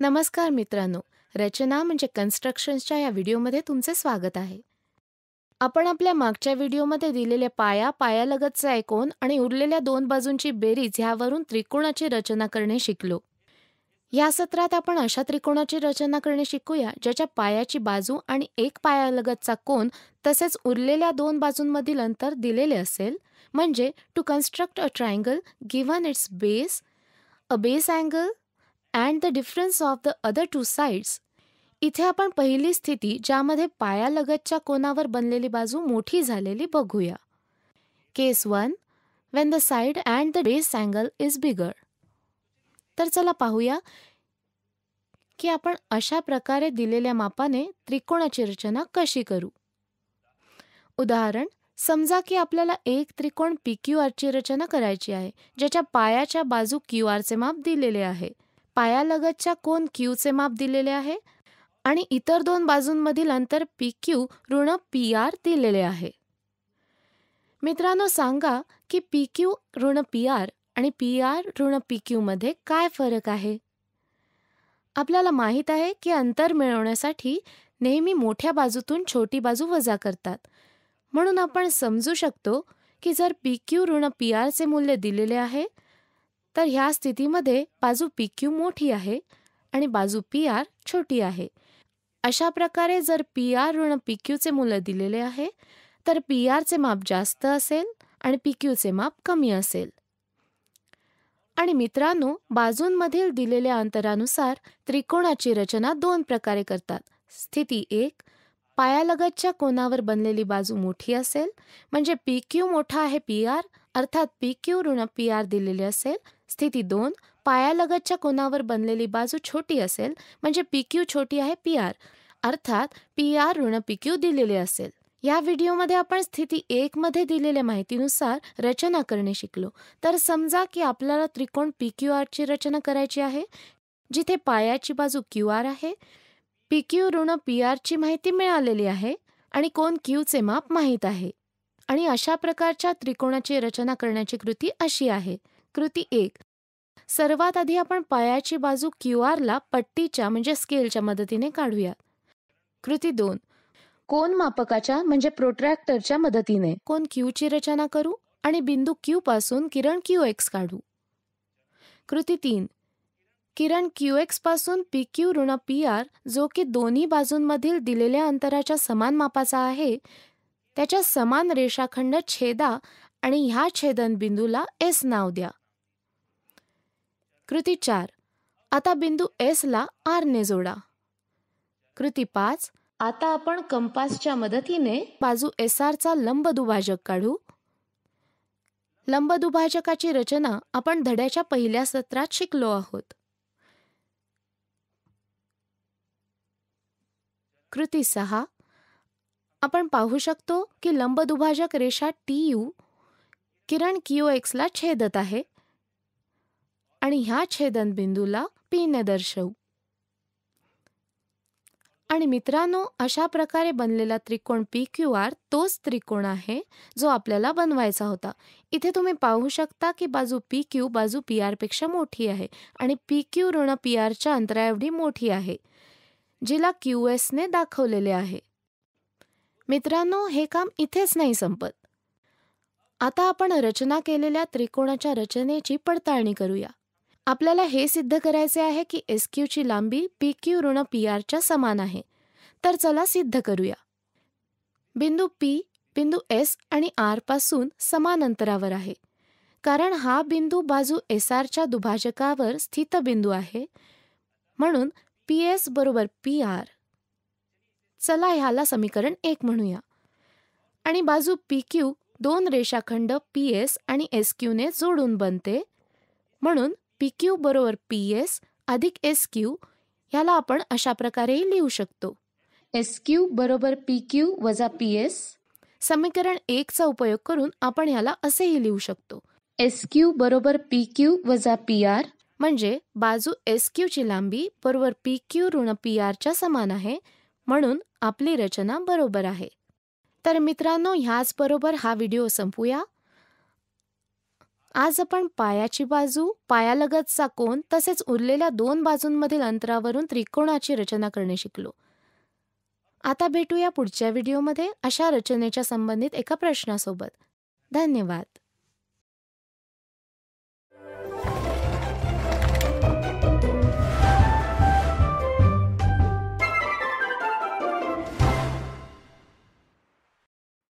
नमस्कार मित्रांनो रचना म्हणजे कन्स्ट्रक्शन्सच्या या व्हिडिओमध्ये तुमचे स्वागत आहे आपण आपल्या मागच्या व्हिडिओमध्ये दिलेल्या पाया पायालगतचा ऐकून आणि उरलेल्या दोन बाजूंची बेरीज ह्यावरून त्रिकोणाची रचना करणे शिकलो या सत्रात आपण अशा त्रिकोणाची रचना करणे शिकूया ज्याच्या पायाची बाजू आणि एक पायालगतचा कोन तसेच उरलेल्या दोन बाजूंमधील अंतर दिलेले असेल म्हणजे to construct a triangle given its base a base angle and the difference of the other two sides इथे आपण पहिली स्थिती ज्यामध्ये पायालगतच्या कोनावर बनलेली बाजू मोठी झालेली बघूया case one when the side and the base angle is bigger तर चला पाहूया की आपण अशा प्रकारे दिलेल्या मापाने त्रिकोणाची रचना कशी करू उदाहरण समजा की आपल्याला एक त्रिकोण पी क्यू आरची रचना करायची आहे ज्याच्या पायाच्या बाजू क्यू आरचे माप दिलेले आहे पायालगतच्या कोन क्यूचे माप दिलेले आहे आणि इतर दोन बाजूंमधील अंतर पी क्यू ऋण पी आर दिलेले आहे मित्रांनो सांगा की पी क्यू ऋण पी आर आणि पी आर ऋण पी मध्ये काय फरक आहे आपल्याला माहीत आहे की अंतर मिळवण्यासाठी नेहमी मोठ्या बाजूतून छोटी बाजू वजा करतात म्हणून आपण समजू शकतो की जर पी क्यू ऋण पी आरचे मूल्य दिलेले आहे तर ह्या स्थितीमध्ये बाजू पी क्यू मोठी आहे आणि बाजू पी आर छोटी आहे अशा प्रकारे जर पी आर ऋण पी चे मुलं दिलेले आहे तर पी चे माप जास्त असेल आणि पी चे माप कमी असेल आणि मित्रांनो बाजूंमधील दिलेल्या अंतरानुसार त्रिकोणाची रचना दोन प्रकारे करतात स्थिती एक पायालगतच्या कोणावर बनलेली बाजू मोठी असेल म्हणजे पी क्यू मोठा आहे पी आर अर्थात पी क्यू ऋण पी आर दिलेली असेल स्थिती दोन पायालगतच्या कोणावर बनलेली बाजू छोटी असेल म्हणजे पी क्यू छोटी आहे पी आर अर्थात पी आर ऋण पी क्यू दिलेले असेल या व्हिडिओमध्ये आपण स्थिती एक मध्ये दिलेल्या माहितीनुसार रचना करणे शिकलो तर समजा की आपल्याला त्रिकोण पी क्यू आरची रचना करायची आहे जिथे पायाची बाजू क्यू आर आहे पी क्यू ऋण पी आरची माहिती मिळालेली आहे आणि कोण क्यूचे माप माहीत आहे आणि अशा प्रकारच्या त्रिकोणाची रचना करण्याची कृती अशी आहे कृती एक सर्वात आधी आपण पायाची बाजू क्यू आरला पट्टीच्या म्हणजे स्केलच्या मदतीने काढूया कृती दोन कोण मापकाच्या म्हणजे प्रोट्रॅक्टरच्या मदतीने कोण क्यूची रचना करू आणि बिंदू क्यू पासून किरण क्यू एक्स काढू कृती तीन किरण क्यू एक्स पासून पी क्यू ऋण पी आर जो की दोन्ही बाजूंमधील दिलेल्या अंतराच्या समान मापाचा आहे त्याच्या समान रेषाखंड छेदा आणि ह्या छेदनबिंदूला एस नाव द्या कृती चार आता बिंदू ला आर ने जोडा कृती पाच आता आपण कंपासच्या मदतीने बाजू एस चा लंब दुभाजक काढू लंब दुभाजकाची रचना आपण धड्याच्या पहिल्या सत्रात शिकलो आहोत कृती सहा आपण पाहू शकतो की लंबदुभाजक रेषा टी यू किरण क्यू एक्सला छेदत आहे आणि ह्या छेदनबिंदूला ने दर्शवू आणि मित्रांनो अशा प्रकारे बनलेला त्रिकोण पी क्यू आर तोच त्रिकोण आहे जो आपल्याला बनवायचा होता इथे तुम्ही पाहू शकता की बाजू पी क्यू बाजू पी पेक्षा मोठी आहे आणि पी क्यू ऋण पी आरच्या अंतराएवढी मोठी आहे जिला क्यू एसने दाखवलेले आहे मित्रांनो हे काम इथेच नाही संपत आता आपण रचना केलेल्या त्रिकोणाच्या रचनेची पडताळणी करूया आपल्याला हे सिद्ध करायचे आहे की एस क्यूची लांबी पी क्यू ऋण पी च्या समान आहे तर चला सिद्ध करूया बिंदू पी बिंदू एस आणि आर पासून समान अंतरावर आहे कारण हा बिंदू बाजू एस आरच्या दुभाजकावर स्थित बिंदू आहे म्हणून पी एस बरोबर पी आर चला ह्याला समीकरण एक म्हणूया आणि बाजू पी क्यू दोन रेषाखंड पी एस आणि एस क्यूने जोडून बनते म्हणून पी क्यू बरोबर पी एस अधिक एस क्यू ह्याला आपण अशा प्रकारेही लिहू शकतो एस क्यू बरोबर पी क्यू वजा पी एस समीकरण एकचा उपयोग करून आपण ह्याला असेही लिहू शकतो एस क्यू बरोबर पी क्यू वजा पी आर म्हणजे बाजू एस क्यू ची लांबी बरोबर पी क्यू ऋण पी आर च्या समान आहे म्हणून आपली रचना बरोबर आहे तर मित्रांनो ह्याचबरोबर हा व्हिडिओ संपूया आज आपण पायाची बाजू पायालगतचा कोण तसेच उरलेल्या दोन बाजूंमधील अंतरावरून त्रिकोणाची रचना करणे शिकलो आता भेटूया पुढच्या व्हिडिओमध्ये अशा रचनेच्या संबंधित एका प्रश्नासोबत धन्यवाद